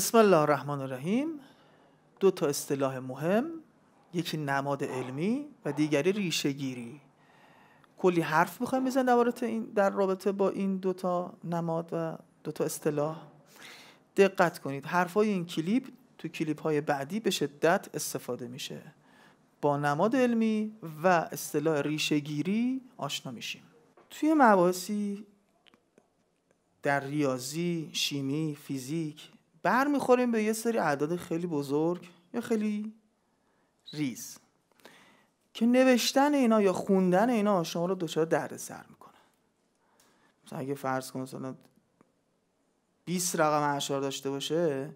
بسم الله الرحمن الرحیم دو تا اصطلاح مهم یکی نماد علمی و دیگری ریشه گیری کلی حرف میخوایم بزن در رابطه این در رابطه با این دو تا نماد و دو تا اصطلاح دقت کنید حرفای این کلیپ تو کلیپ های بعدی به شدت استفاده میشه با نماد علمی و اصطلاح گیری آشنا میشیم توی مباحثی در ریاضی، شیمی، فیزیک، برمیخوریم به یه سری اعداد خیلی بزرگ یا خیلی ریز که نوشتن اینا یا خوندن اینا شما رو دچار سر میکنه مثلا اگه فرض کن مثلا 20 رقم اشار داشته باشه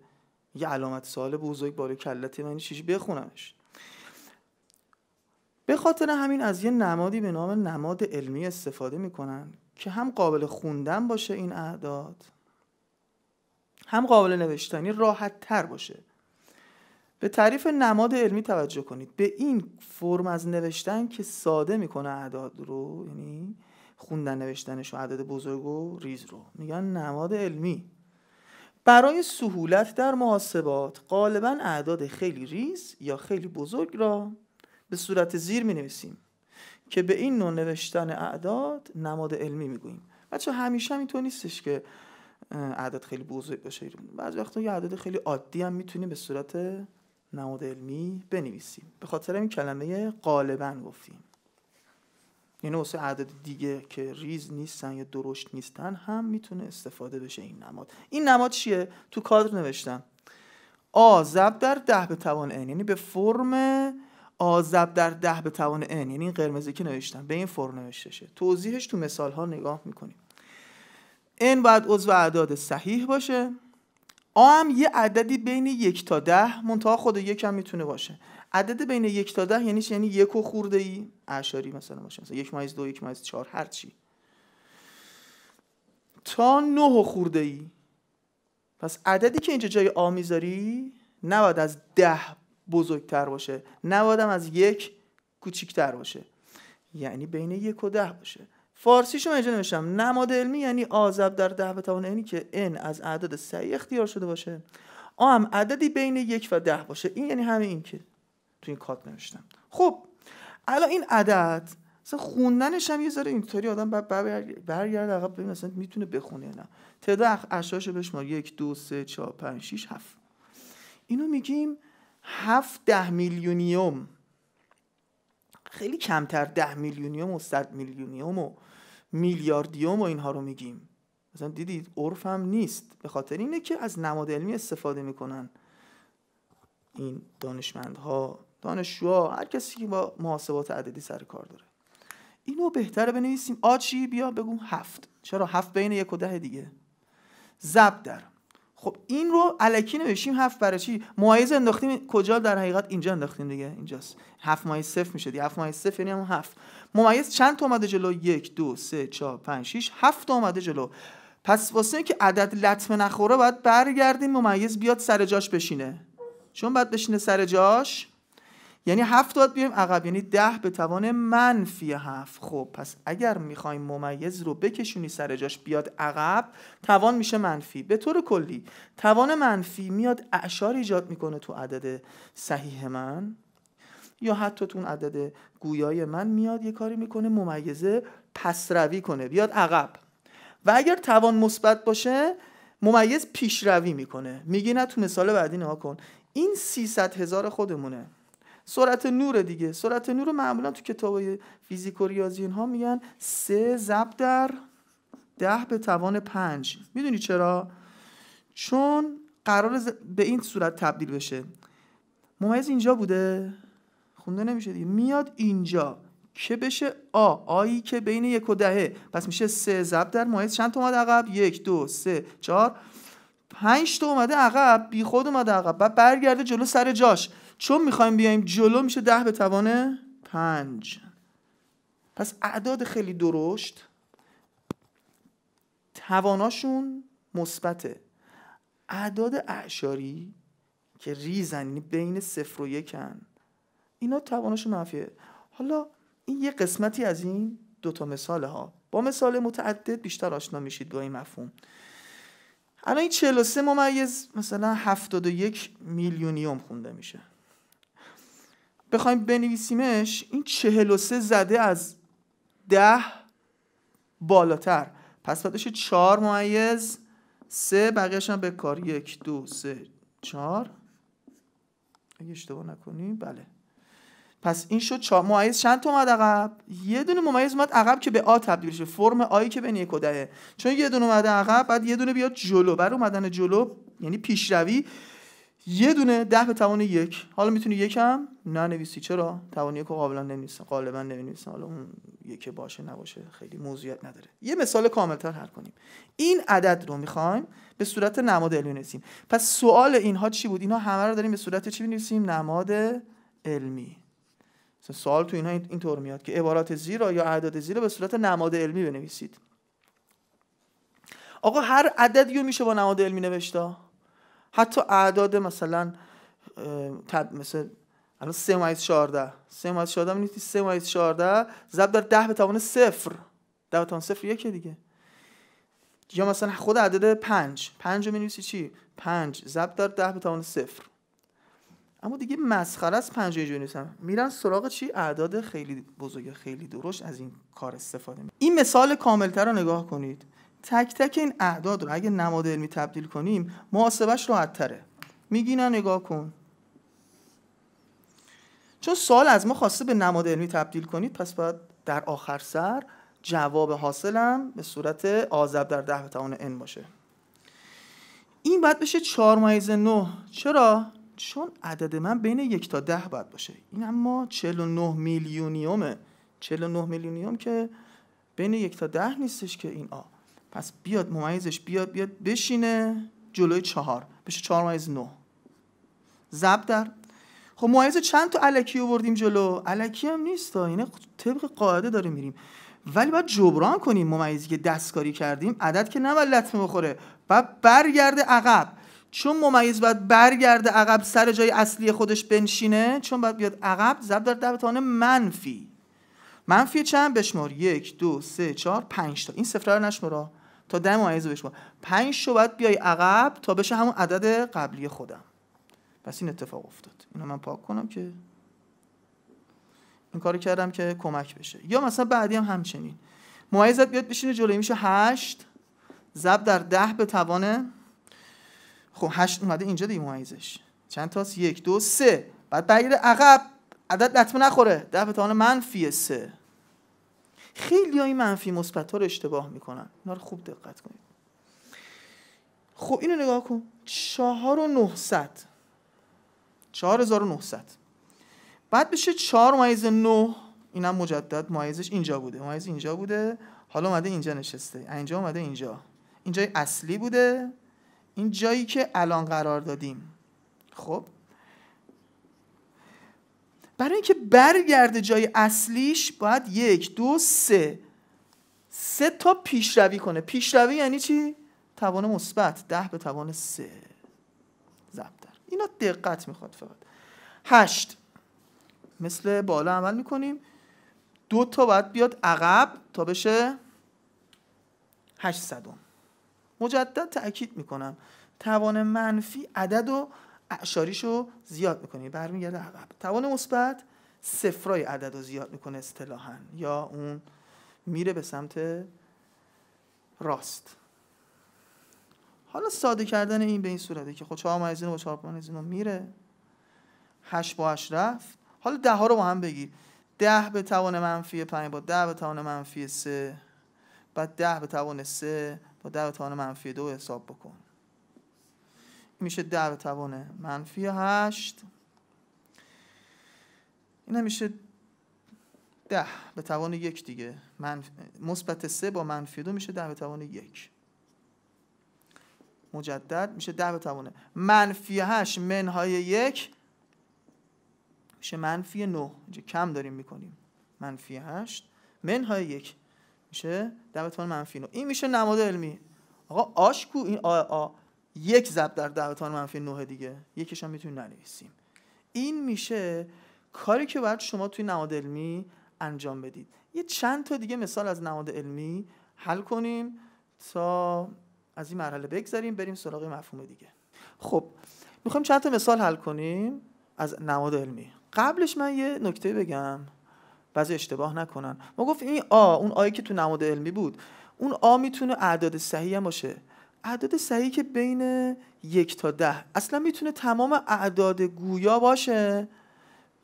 یه علامت سال بزرگ بالای کلتی من چیش بخونمش به خاطر همین از یه نمادی به نام نماد علمی استفاده میکنن که هم قابل خوندن باشه این اعداد هم قابل نوشتنی راحت تر باشه به تعریف نماد علمی توجه کنید به این فرم از نوشتن که ساده میکنه اعداد رو یعنی خوندن نوشتنش و اعداد بزرگ و ریز رو میگن نماد علمی برای سهولت در محاسبات غالبا اعداد خیلی ریز یا خیلی بزرگ را به صورت زیر می نویسیم که به این نوع نوشتن اعداد نماد علمی میگوییم بچه همیشه هم اینطور نیستش که عدد خیلی بزرگ باشه بعضی وقتا یه عدد خیلی عادی هم میتونیم به صورت نماد علمی بنویسیم به خاطر این کلمه غالبا گفتیم یعنی واسه عدد دیگه که ریز نیستن یا درشت نیستن هم میتونه استفاده بشه این نماد این نماد چیه تو کادر نوشتم آزب در ده به توان n یعنی به فرم آزب در ده به توان n یعنی این قرمزی که نوشتم به این فرم نوشته شه توضیحش تو مثال ها نگاه میکنیم این باید عضو اعداد صحیح باشه آ هم یه عددی بین یک تا ده منتها خود یک هم میتونه باشه عدد بین یک تا ده یعنی یعنی یک و خورده ای اعشاری مثلا باشه مثلا یک مایز دو یک مایز چهار هر چی تا نه و خورده ای پس عددی که اینجا جای آ میذاری نباید از ده بزرگتر باشه نباید از یک کوچیکتر باشه یعنی بین یک و ده باشه فارسیشو من اینجا نوشتم نماد علمی یعنی آزب در ده به توان اینی که این از اعداد سعی اختیار شده باشه آ عددی بین یک و ده باشه این یعنی همه این که توی این کات نوشتم خب الان این عدد مثلا خوندنش هم یه ذره اینطوری آدم بعد برگرد عقب ببین مثلا میتونه بخونه نه تعداد اشعاشو بشمار یک دو سه چهار پنج شیش هفت اینو میگیم هفت ده میلیونیوم خیلی کمتر ده میلیونیوم و صد میلیونیوم و میلیاردیوم و اینها رو میگیم مثلا دیدید عرف هم نیست به خاطر اینه که از نماد علمی استفاده میکنن این دانشمندها دانشجوها هر کسی که با محاسبات عددی سر کار داره اینو بهتره بنویسیم آچی بیا بگو هفت چرا هفت بین یک و ده دیگه زب در خب این رو الکی نوشتیم هفت برای چی مایز انداختیم کجا در حقیقت اینجا انداختیم دیگه اینجاست هفت مایز صفر میشه دیگه هفت مایز صفر یعنی هم هفت ممیز چند تا اومده جلو یک دو سه چهار پنج شیش هفت اومده جلو پس واسه که عدد لطمه نخوره باید برگردیم ممیز بیاد سر جاش بشینه چون باید بشینه سر جاش یعنی هفتاد بیایم عقب یعنی ده به توان منفی هفت خب پس اگر میخوایم ممیز رو بکشونی سر جاش بیاد عقب توان میشه منفی به طور کلی توان منفی میاد اعشار ایجاد میکنه تو عدد صحیح من یا حتی تو عدد گویای من میاد یه کاری میکنه ممیزه پس روی کنه بیاد عقب و اگر توان مثبت باشه ممیز پیشروی میکنه میگی نه تو مثال بعدی نها کن این 300 هزار خودمونه سرعت نور دیگه سرعت نور معمولا تو کتاب فیزیک و ریاضی اینها میگن سه زبدر در ده به توان پنج میدونی چرا چون قرار به این صورت تبدیل بشه ممیز اینجا بوده خونده نمیشه دیگه میاد اینجا که بشه آ آیی که بین یک و دهه پس میشه سه زبدر در ممیز چند تا اومد عقب یک دو سه چهار پنج تا اومده عقب بی خود اومده عقب بعد برگرده جلو سر جاش چون میخوایم بیایم جلو میشه ده به توان پنج پس اعداد خیلی درشت تواناشون مثبته اعداد اعشاری که ریزن یعنی بین صفر و یکن اینا تواناشون منفیه حالا این یه قسمتی از این دوتا مثال ها با مثال متعدد بیشتر آشنا میشید با این مفهوم الان این 43 ممیز مثلا 71 میلیونیوم خونده میشه بخوایم بنویسیمش این 43 زده از 10 بالاتر پس باید 4 معیز 3 بقیهش هم به کار 1 2 3 4 اگه اشتباه نکنیم بله پس این شد 4 معایز چند تا اومد عقب یه دونه ممیز اومد عقب که به آ تبدیل شه فرم آی که بین یک و دهه چون یه دونه اومده عقب بعد یه دونه بیاد جلو بر اومدن جلو یعنی پیشروی یه دونه ده به توان یک حالا میتونی یکم ننویسی چرا توان یک قابلا نمیسن غالبا نمینویسن حالا اون یک باشه نباشه خیلی موضوعیت نداره یه مثال کاملتر حل کنیم این عدد رو میخوایم به صورت نماد علمی نویسیم پس سوال اینها چی بود اینها همه رو داریم به صورت چی بنویسیم نماد علمی سوال تو اینها اینطور میاد که عبارات زیرا یا اعداد زیرا به صورت نماد علمی بنویسید آقا هر عددی رو میشه با نماد علمی نوشته حتی اعداد مثلا مثل الان 3 مایز 14 3 مایز 14 نیستی 3 مایز 14 ضرب در 10 به توان 0 10 به توان 0 یکی دیگه یا مثلا خود عدد 5 5 رو می‌نویسی چی 5 ضرب در 10 به توان 0 اما دیگه مسخره است 5 اینجوری نیستن میرن سراغ چی اعداد خیلی بزرگ خیلی درشت از این کار استفاده می این مثال کاملتر رو نگاه کنید تک تک این اعداد رو اگه نماد علمی تبدیل کنیم محاسبش راحت تره میگی نه نگاه کن چون سال از ما خواسته به نماد علمی تبدیل کنید پس باید در آخر سر جواب حاصلم به صورت آذب در ده به توان n باشه این باید بشه چار مایز چرا؟ چون عدد من بین یک تا ده باید باشه این اما 49 میلیونیومه 49 میلیونیوم که بین یک تا ده نیستش که این آ پس بیاد ممیزش بیاد بیاد بشینه جلوی چهار بشه چهار ممیز نه زبدر در خب ممیز چند تا علکی بردیم جلو علکی هم نیست اینه یعنی طبق قاعده داره میریم ولی باید جبران کنیم ممیزی که دستکاری کردیم عدد که نباید لطمه بخوره و برگرده عقب چون ممیز باید برگرده عقب سر جای اصلی خودش بنشینه چون باید بیاد عقب ضرب در دبتان منفی منفی چند بشمار یک دو سه چهار پنج تا این سفره رو نشمارا تا ده آیزو بشه پنج 5 بیای عقب تا بشه همون عدد قبلی خودم پس این اتفاق افتاد اینو من پاک کنم که این کارو کردم که کمک بشه یا مثلا بعدی هم همچنین معایزت بیاد بشینه جلوی میشه هشت. زب در ده به توانه خب هشت اومده اینجا دیگه معایزش چند تاست یک دو سه بعد بگیر عقب عدد لطمه نخوره ده به توان منفی سه خیلی های منفی مثبت ها رو اشتباه میکنن اینا رو خوب دقت کنید خب اینو نگاه کن 4900 4900 بعد بشه 4 مایز 9 اینم مجدد مایزش اینجا بوده مایز اینجا بوده حالا اومده اینجا نشسته اینجا اومده اینجا اینجا اصلی بوده این جایی که الان قرار دادیم خب برای اینکه برگرده جای اصلیش باید یک دو سه سه تا پیشروی کنه پیشروی یعنی چی توان مثبت ده به توان سه ضبط در اینا دقت میخواد فقط هشت مثل بالا عمل میکنیم دو تا باید بیاد عقب تا بشه هشت صدم مجدد تاکید میکنم توان منفی عدد و رو زیاد میکنید برمیگرده عقب توان مثبت صفرای عدد رو زیاد میکنه اصطلاحا یا اون میره به سمت راست حالا ساده کردن این به این صورته که خود 4 مایزینو با 4 پانزینو میره 8 با 8 رفت حالا ده ها رو با هم بگیر 10 به توان منفی 5 با 10 به توان منفی 3 بعد 10 به توان 3 با 10 به توان منفی 2 حساب بکن میشه در به توان منفی هشت این میشه ده به توان یک دیگه مثبت سه با منفی دو میشه ده به توان یک مجدد میشه ده به توان منفی هشت منهای یک میشه منفی نه اینجا کم داریم میکنیم منفی هشت منهای یک میشه ده به توان منفی نه این میشه نماد علمی آقا آشکو این آ, آ یک ضرب در دعوتان منفی نه دیگه یکیش هم ننویسیم این میشه کاری که باید شما توی نماد علمی انجام بدید یه چند تا دیگه مثال از نماد علمی حل کنیم تا از این مرحله بگذریم بریم سراغ مفهوم دیگه خب میخوایم چند تا مثال حل کنیم از نماد علمی قبلش من یه نکته بگم بعضی اشتباه نکنن ما گفت این آ اون آیی که تو نماد علمی بود اون آ میتونه اعداد صحیح هم باشه اعداد صحیحی که بین یک تا ده اصلا میتونه تمام اعداد گویا باشه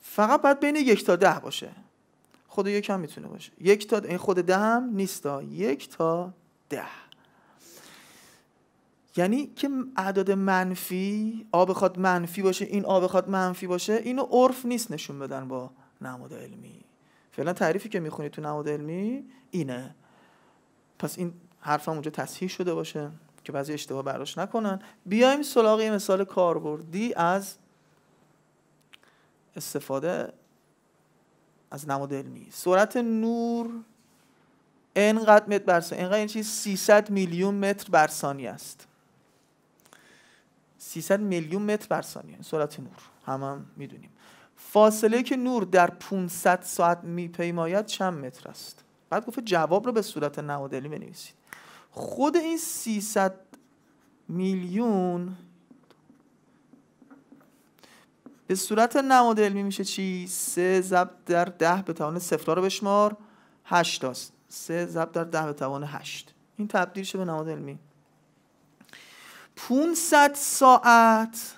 فقط باید بین یک تا ده باشه خود یک هم میتونه باشه یک تا این خود ده هم نیست یک تا ده یعنی که اعداد منفی آب خواد منفی باشه این آب خواد منفی باشه اینو عرف نیست نشون بدن با نماد علمی فعلا تعریفی که میخونی تو نماد علمی اینه پس این حرفم اونجا تصحیح شده باشه که بعضی اشتباه براش نکنن بیایم سراغ یه مثال کاربردی از استفاده از نماد علمی سرعت نور انقدر متر بر ثانیه انقدر این یعنی چیز 300 میلیون متر بر ثانیه است 300 میلیون متر بر ثانیه یعنی سرعت نور هم, هم میدونیم فاصله که نور در 500 ساعت میپیماید چند متر است بعد گفت جواب رو به صورت نماد بنویسید خود این 300 میلیون به صورت نماد علمی میشه چی؟ 3 ضرب در 10 به توان 0 رو بشمار 8 است. 3 ضرب در 10 به توان 8. این تبدیل شده به نماد علمی. 500 ساعت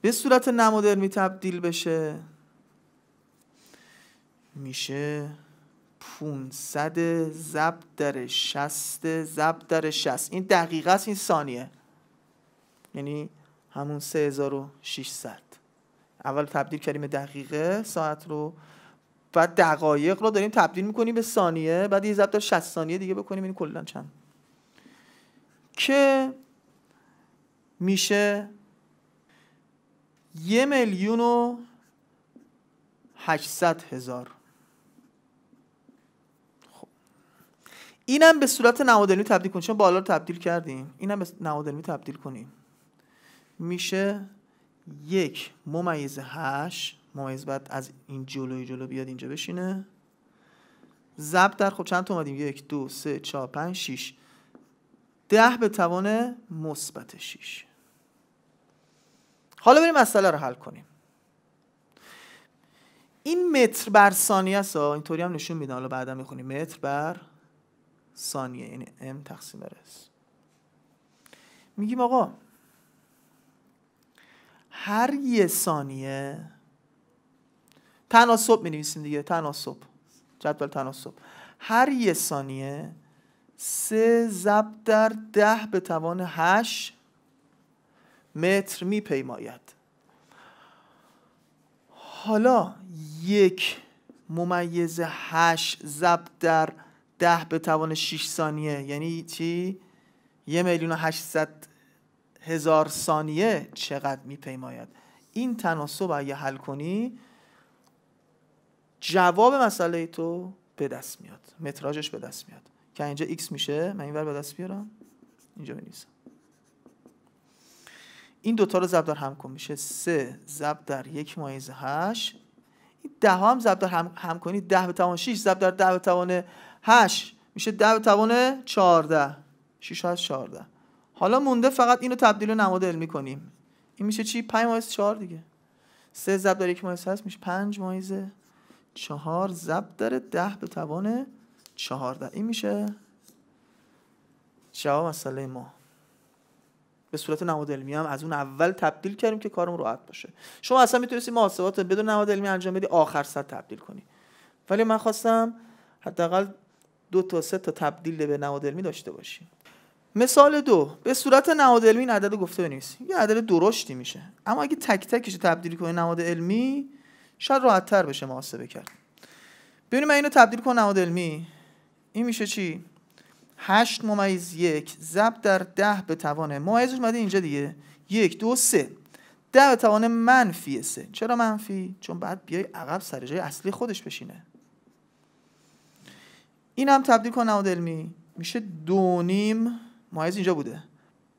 به صورت نماد علمی تبدیل بشه میشه 500 ضرب در 60 ضرب در 60 این دقیقه است این ثانیه یعنی همون 3600 اول تبدیل کردیم به دقیقه ساعت رو بعد دقایق رو داریم تبدیل میکنیم به ثانیه بعد یه ضرب در 60 ثانیه دیگه بکنیم این کلا چند که میشه یه میلیون و هشتصد هزار اینم به صورت نمادلمی تبدیل کنیم چون بالا رو تبدیل کردیم اینم به نمادلمی تبدیل کنیم میشه یک ممیز هشت ممیز بعد از این جلوی جلو بیاد اینجا بشینه زب در خب چند تا اومدیم یک دو سه چهار پنج شیش ده به توان مثبت شیش حالا بریم مسئله رو حل کنیم این متر بر ثانیه است اینطوری هم نشون میدن. حالا بعدا میخونیم متر بر ثانیه این m تقسیم بر میگیم آقا هر یه ثانیه تناسب می نویسیم دیگه تناسب جدول تناسب هر یه ثانیه سه زبدر در ده به توان هش متر می پیماید حالا یک ممیز هش زبدر در ده به توان 6 ثانیه یعنی چی؟ یه میلیون و هزار ثانیه چقدر میپیماید این تناسب اگه حل کنی جواب مسئله تو به دست میاد متراژش به دست میاد که اینجا x میشه من اینور به دست بیارم اینجا بنویسم این دوتا رو زبدار هم کن میشه سه ضرب در یک مایز هشت ده هم زبدار هم, کنی ده به توان 6 ضرب در ده به توان 8 میشه 10 به توان 14 6 از 14 حالا مونده فقط اینو تبدیل نماد علمی کنیم این میشه چی 5 مایز 4 دیگه 3 ضرب در 1 مایز هست میشه 5 مایز 4 ضرب داره 10 به توان 14 این میشه جواب مسئله ما به صورت نماد علمی هم از اون اول تبدیل کردیم که کارمون راحت باشه شما اصلا میتونستی محاسبات بدون نماد علمی انجام بدی آخر سر تبدیل کنی ولی من خواستم حداقل دو تا سه تا تبدیل به نماد علمی داشته باشیم مثال دو به صورت نماد علمی این عدد گفته نیست، یه عدد درشتی میشه اما اگه تک تکش تبدیل کنی نماد علمی شاید تر بشه محاسبه کرد ببینیم اینو تبدیل کن نماد علمی این میشه چی هشت ممیز یک زب در ده به توان ممیزش مده اینجا دیگه یک دو سه ده به توان منفی سه چرا منفی چون بعد بیای عقب سر جای اصلی خودش بشینه این هم تبدیل کن نماد علمی میشه دونیم نیم مایز اینجا بوده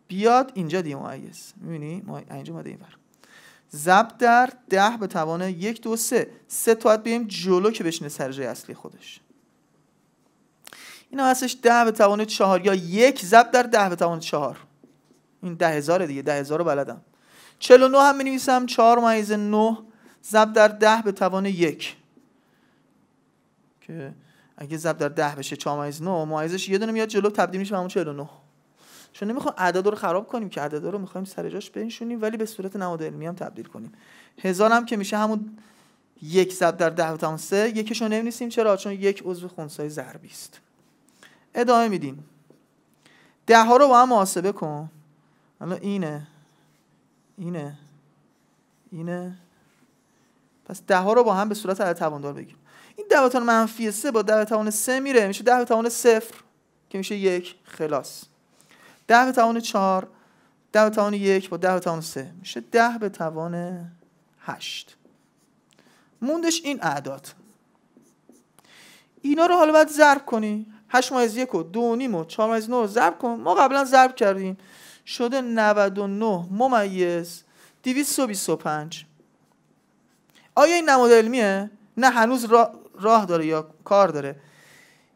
بیاد اینجا دیگه مایز میبینی اینجا این بر زب در ده به توان یک دو سه سه تا بیایم جلو که بشینه سر جای اصلی خودش این هم هستش ده به توان چهار یا یک زب در ده به توان چهار این ده هزاره دیگه ده هزار رو بلدم نو هم می نویسم چهار نو زب در ده به توان یک که اگه ضرب در 10 بشه 4 مایز 9 مایزش یه دونه میاد جلو تبدیل میشه به همون 49 چون نمیخوام اعداد رو خراب کنیم که اعداد رو میخوایم سر جاش بنشونیم ولی به صورت نماد علمی هم تبدیل کنیم هزار هم که میشه همون یک ضرب در 10 تا 3 یکش رو نمی‌نویسیم چرا چون یک عضو خونسای ضربی است ادامه میدیم ده ها رو با هم محاسبه کن حالا اینه اینه اینه پس ده ها رو با هم به صورت عدد تواندار بگیر این ده به توان منفی 3 با ده به توان 3 میره میشه ده به توان 0 که میشه 1 خلاص ده به توان 4 ده به توان 1 با ده به توان 3 میشه 10 به توان 8 موندش این اعداد اینا رو حالا باید ضرب کنی 8 مایز 1 و 2 و نیم و 4 مایز 9 رو ضرب کن ما قبلا ضرب کردیم شده 99 ممیز 225 آیا این نماد علمیه؟ نه هنوز را راه داره یا کار داره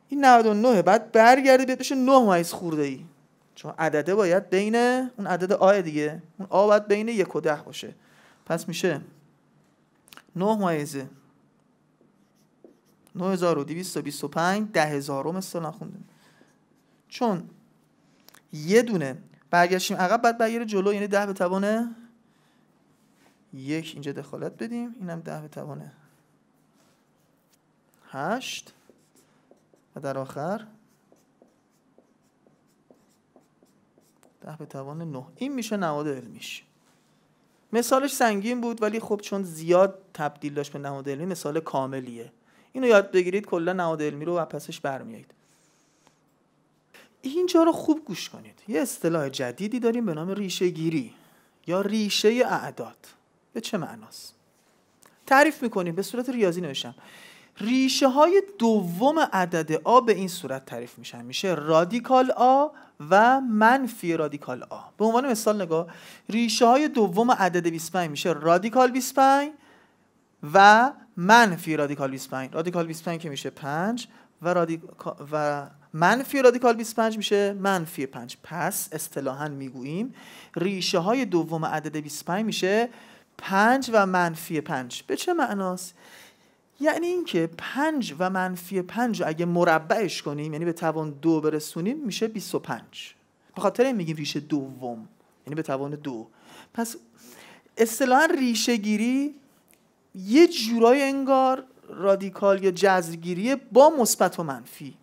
این 99 بعد برگرده بیاد بشه 9 مایز خورده ای چون عدده باید بین اون عدد آ دیگه اون آ باید بین 1 و 10 باشه پس میشه 9 مایز 9225 10000 ام مثلا خوندیم چون یه دونه برگشتیم عقب بعد بگیره جلو یعنی 10 به توان یک اینجا دخالت بدیم اینم 10 به توان هشت و در آخر ده به توان نه این میشه نماد علمیش مثالش سنگین بود ولی خب چون زیاد تبدیل داشت به نماد علمی مثال کاملیه اینو یاد بگیرید کلا نماد علمی رو و پسش برمیایید اینجا رو خوب گوش کنید یه اصطلاح جدیدی داریم به نام ریشه گیری یا ریشه اعداد به چه معناست تعریف میکنیم به صورت ریاضی نوشتم ریشه های دوم عدد آ به این صورت تعریف میشن میشه رادیکال آ و منفی رادیکال آ به عنوان مثال نگاه ریشه های دوم عدد 25 میشه رادیکال 25 و منفی رادیکال 25 رادیکال 25 که میشه 5 و, و منفی رادیکال 25 میشه منفی 5 پس اصطلاحا میگوییم ریشه های دوم عدد 25 میشه 5 و منفی 5 به چه معناست یعنی اینکه پنج و منفی پنج اگه مربعش کنیم یعنی به توان دو برسونیم میشه 25 به خاطر این میگیم ریشه دوم یعنی به توان دو پس اصطلاحا ریشه گیری یه جورای انگار رادیکال یا جذرگیری با مثبت و منفی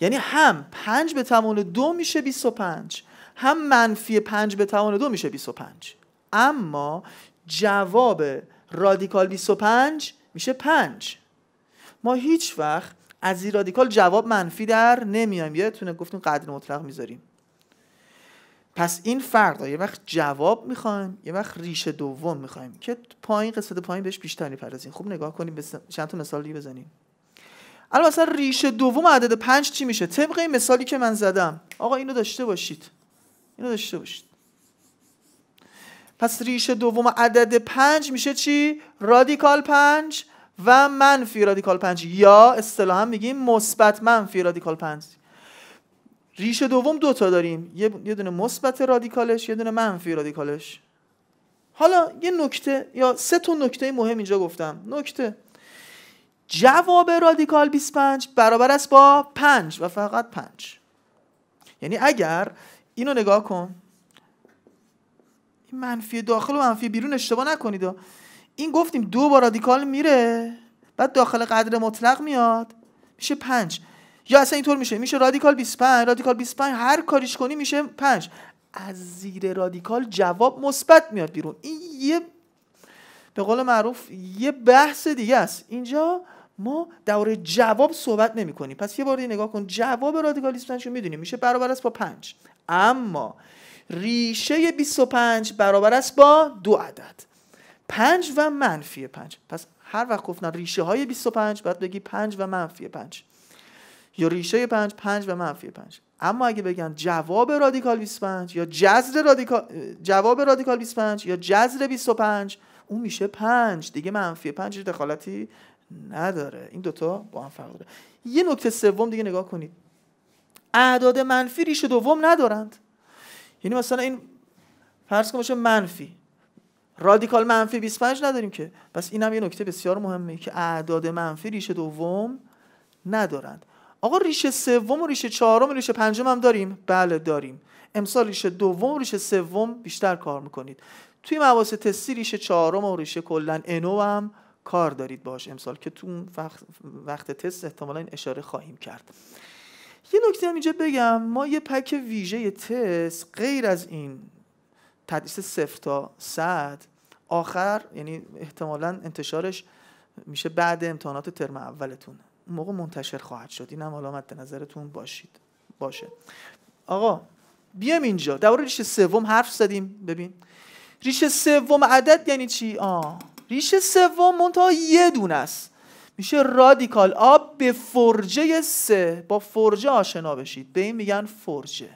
یعنی هم پنج به توان دو میشه 25 هم منفی پنج به توان دو میشه 25 اما جواب رادیکال 25 میشه پنج ما هیچ وقت از این رادیکال جواب منفی در نمیایم یادتونه گفتیم قدر مطلق میذاریم پس این فردا یه وقت جواب میخوایم یه وقت ریشه دوم میخوایم که پایین قسمت پایین بهش بیشتر میپردازیم خوب نگاه کنیم بس... چند تا مثال دیگه بزنیم الان ریشه دوم عدد پنج چی میشه طبق این مثالی که من زدم آقا اینو داشته باشید اینو داشته باشید پس ریشه دوم عدد پنج میشه چی؟ رادیکال پنج و منفی رادیکال پنج یا اصطلاحا میگیم مثبت منفی رادیکال پنج ریشه دوم دوتا داریم یه دونه مثبت رادیکالش یه دونه منفی رادیکالش حالا یه نکته یا سه تا نکته مهم اینجا گفتم نکته جواب رادیکال 25 برابر است با 5 و فقط 5 یعنی اگر اینو نگاه کن منفی داخل و منفی بیرون اشتباه نکنید این گفتیم دو با رادیکال میره بعد داخل قدر مطلق میاد میشه پنج یا اصلا اینطور میشه میشه رادیکال 25 رادیکال 25 هر کاریش کنی میشه 5 از زیر رادیکال جواب مثبت میاد بیرون این یه به قول معروف یه بحث دیگه است اینجا ما در جواب صحبت نمی کنیم پس یه بار دیگه نگاه کن جواب رادیکال 25 رو میدونیم میشه برابر است با 5 اما ریشه 25 برابر است با دو عدد 5 و منفی 5 پس هر وقت گفتن ریشه های 25 باید بگی 5 و منفی 5 یا ریشه 5 5 و منفی 5 اما اگه بگن جواب رادیکال 25 یا جذر رادیکال جواب رادیکال 25 یا جذر 25 اون میشه 5 دیگه منفی 5 دخالتی نداره این دوتا با هم فرق داره یه نکته سوم دیگه نگاه کنید اعداد منفی ریشه دوم ندارند یعنی مثلا این فرض کنم منفی رادیکال منفی 25 نداریم که پس اینم یه نکته بسیار مهمه که اعداد منفی ریشه دوم ندارند آقا ریشه سوم و ریشه چهارم و ریشه پنجم هم داریم بله داریم امسال ریشه دوم و ریشه سوم بیشتر کار میکنید توی مواسه تستی ریشه چهارم و ریشه کلا انو هم کار دارید باش امسال که تو وقت تست احتمالا این اشاره خواهیم کرد یه نکته هم اینجا بگم ما یه پک ویژه تست غیر از این تدریس صفر تا صد آخر یعنی احتمالا انتشارش میشه بعد امتحانات ترم اولتون اون موقع منتشر خواهد شد اینم حالا مد نظرتون باشید باشه آقا بیام اینجا دوره ریشه سوم حرف زدیم ببین ریشه سوم عدد یعنی چی آ ریشه سوم منتها یه دونه است میشه رادیکال آب به فرجه سه با فرجه آشنا بشید به این میگن فرجه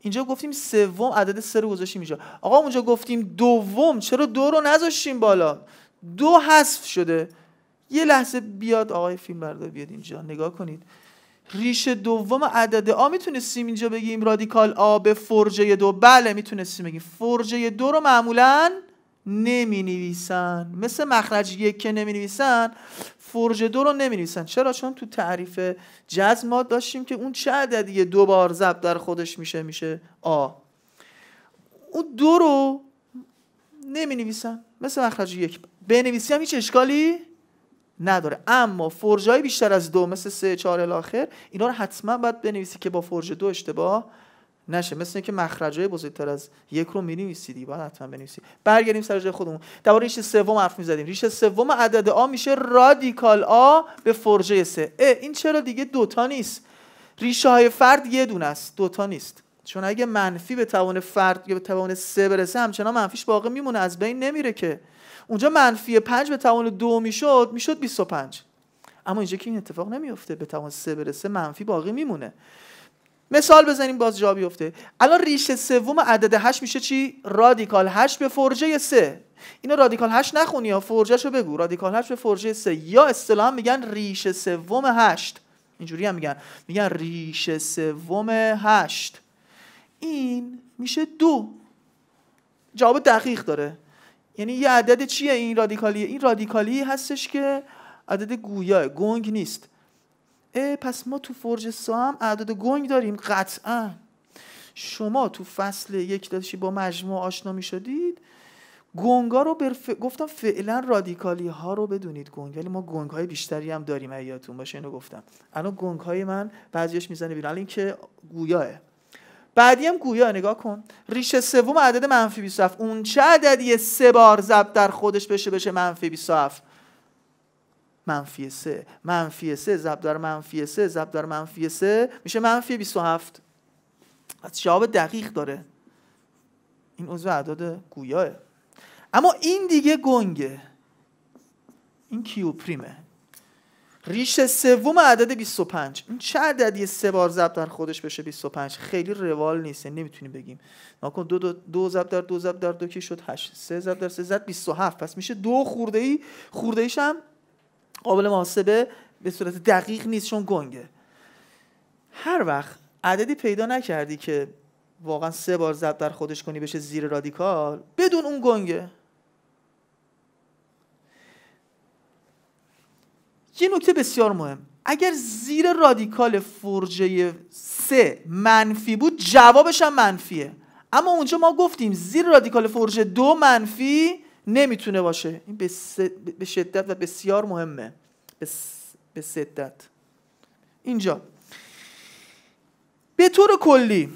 اینجا گفتیم سوم عدد سه رو گذاشتیم اینجا آقا اونجا گفتیم دوم چرا دو رو نذاشتیم بالا دو حذف شده یه لحظه بیاد آقای فیلم بردار بیاد اینجا نگاه کنید ریش دوم عدد آ میتونستیم اینجا بگیم رادیکال آ به فرجه دو بله میتونستیم بگیم فرجه دو رو معمولاً نمی نویسن مثل مخرج یک که نمی نویسن فرج دو رو نمی نویسن چرا چون تو تعریف جزمات ما داشتیم که اون چه عددی دو بار زب در خودش میشه میشه آ اون دو رو نمی نویسن مثل مخرج یک بنویسی هم هیچ اشکالی نداره اما فرجای بیشتر از دو مثل سه چهار الاخر اینا رو حتما باید بنویسی که با فرج دو اشتباه نشه مثل اینکه مخرجای بزرگتر از یک رو می‌نویسید دیگه باید حتما بنویسید برگردیم سر جای خودمون درباره ریشه سوم حرف می‌زدیم ریشه سوم عدد آ میشه رادیکال آ به فرجه سه این چرا دیگه دوتا نیست ریشه های فرد یه دونه است دوتا نیست چون اگه منفی به توان فرد یا به توان سه برسه همچنان منفیش باقی میمونه از بین نمیره که اونجا منفی 5 به توان دو میشد میشد 25 اما اینجا که این اتفاق نمیفته به توان سه برسه منفی باقی میمونه مثال بزنیم باز جا بیفته الان ریشه سوم عدد 8 میشه چی رادیکال 8 به فرجه 3 اینو رادیکال 8 نخونی یا فرجهشو بگو رادیکال 8 به فرجه 3 یا اصطلاحا میگن ریشه سوم 8 اینجوری هم میگن میگن ریشه سوم 8 این میشه دو جواب دقیق داره یعنی یه عدد چیه این رادیکالیه این رادیکالی هستش که عدد گویا گنگ نیست پس ما تو فرج سا هم اعداد گنگ داریم قطعا شما تو فصل یک داشتی با مجموع آشنا می شدید گنگا رو گفتم فعلا رادیکالی ها رو بدونید گنگ ولی ما گنگ های بیشتری هم داریم ایاتون باشه اینو گفتم الان گنگ های من بعضیش میزنه بیرون الان اینکه گویاه بعدی هم گویا نگاه کن ریشه سوم عدد منفی 27 اون چه عددی سه بار ضرب در خودش بشه بشه منفی 27 منفی 3 منفی 3 ضرب در منفی 3 ضرب در منفی 3 میشه منفی 27 از جواب دقیق داره این عضو اعداد گویاه اما این دیگه گنگه این کیو پریمه ریشه سوم عدد 25 این چه عددی سه بار ضرب در خودش بشه 25 خیلی روال نیست یعنی نمیتونیم بگیم ناکن دو دو دو ضرب در دو ضرب در دو کی شد 8 سه ضرب در سه زد 27 پس میشه دو خورده ای خورده ایش قابل محاسبه به صورت دقیق نیست چون گنگه هر وقت عددی پیدا نکردی که واقعا سه بار زد در خودش کنی بشه زیر رادیکال بدون اون گنگه یه نکته بسیار مهم اگر زیر رادیکال فرجه سه منفی بود جوابش هم منفیه اما اونجا ما گفتیم زیر رادیکال فرجه دو منفی نمیتونه باشه این به, شدت و بسیار مهمه به, شدت اینجا به طور کلی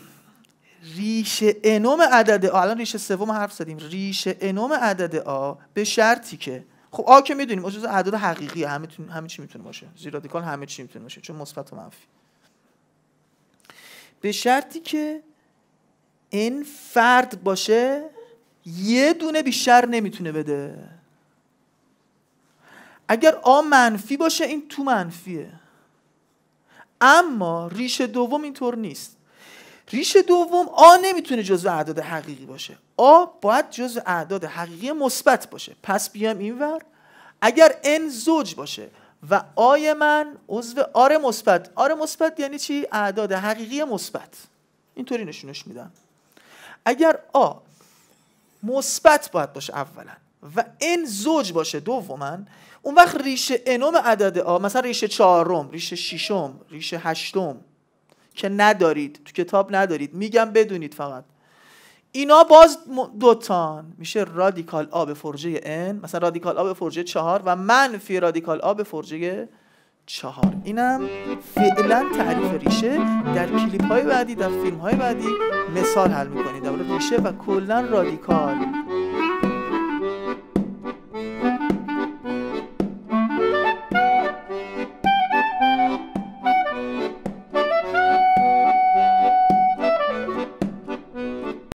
ریشه انوم عدد آ الان ریشه سوم حرف زدیم ریشه انوم عدد آ به شرطی که خب آ که میدونیم جز اعداد حقیقی همه همه چی میتونه باشه زیر رادیکال همه چی میتونه باشه چون مثبت و منفی به شرطی که این فرد باشه یه دونه بیشتر نمیتونه بده اگر آ منفی باشه این تو منفیه اما ریش دوم اینطور نیست ریش دوم آ نمیتونه جزو اعداد حقیقی باشه آ باید جزو اعداد حقیقی مثبت باشه پس بیام اینور اگر ان زوج باشه و آی من عضو آر مثبت آر مثبت یعنی چی اعداد حقیقی مثبت اینطوری نشونش میدم اگر آ مثبت باید باشه اولا و ان زوج باشه دوما اون وقت ریشه انوم عدد آ مثلا ریشه چهارم ریشه ششم ریشه هشتم که ندارید تو کتاب ندارید میگم بدونید فقط اینا باز دوتان میشه رادیکال آب فرجه ان مثلا رادیکال آب فرجه چهار و منفی رادیکال آب فرجه چهار اینم فعلا تعریف ریشه در کلیپ های بعدی در فیلم های بعدی مثال حل میکنید اول ریشه و کلا رادیکال